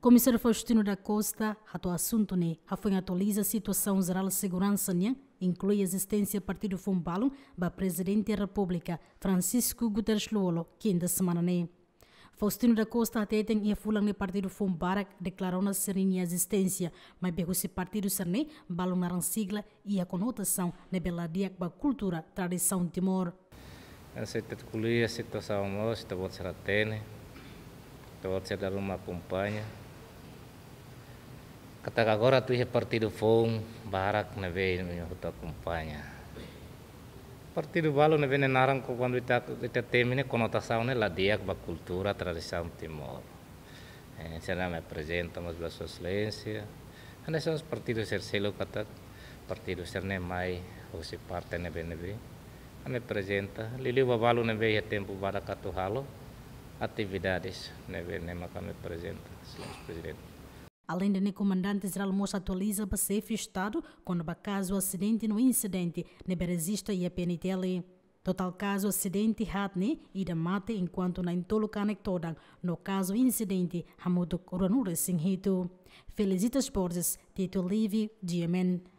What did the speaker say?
Comissário Faustino da Costa, ato assunto né, foi atualiza a situação geral de segurança né, inclui a existência do partido Fumbalo, ba presidente da República, Francisco Guterres Luolo, quinta semana né. Faustino da Costa até tem e fulan ne partido Fumbara declarou na serenia existência, mas pegou se partido serne, né? balão na sigla e a conotação ne beladia a cultura, tradição Timor. Aceita de colher a situação, a situação, a ser atene, situação, a ser dar uma a Hasta agora tu partido fom barak neve huta acompanha. Partido balo neve naram ko quando ita ita temine conotação ne ladiak ba cultura tradição Timor. Eh, será me apresentamos ba sua excelência. Anda são os partidos sercelo kata partido serne mai o se parte neve neve. Me apresenta lili babalo neve ya tempo barak atu halo atividades neve ne kami apresenta, senhor presidente. Além de comandante Israel Mocha atualiza para ser Estado quando caso acidente no incidente ne Berezista e a PNTL. Total caso acidente Hatne e da mate enquanto na entolo conectodan no caso incidente Hamudu Ranura Singhito. Felicitas Borges, Tito Livre, GMN.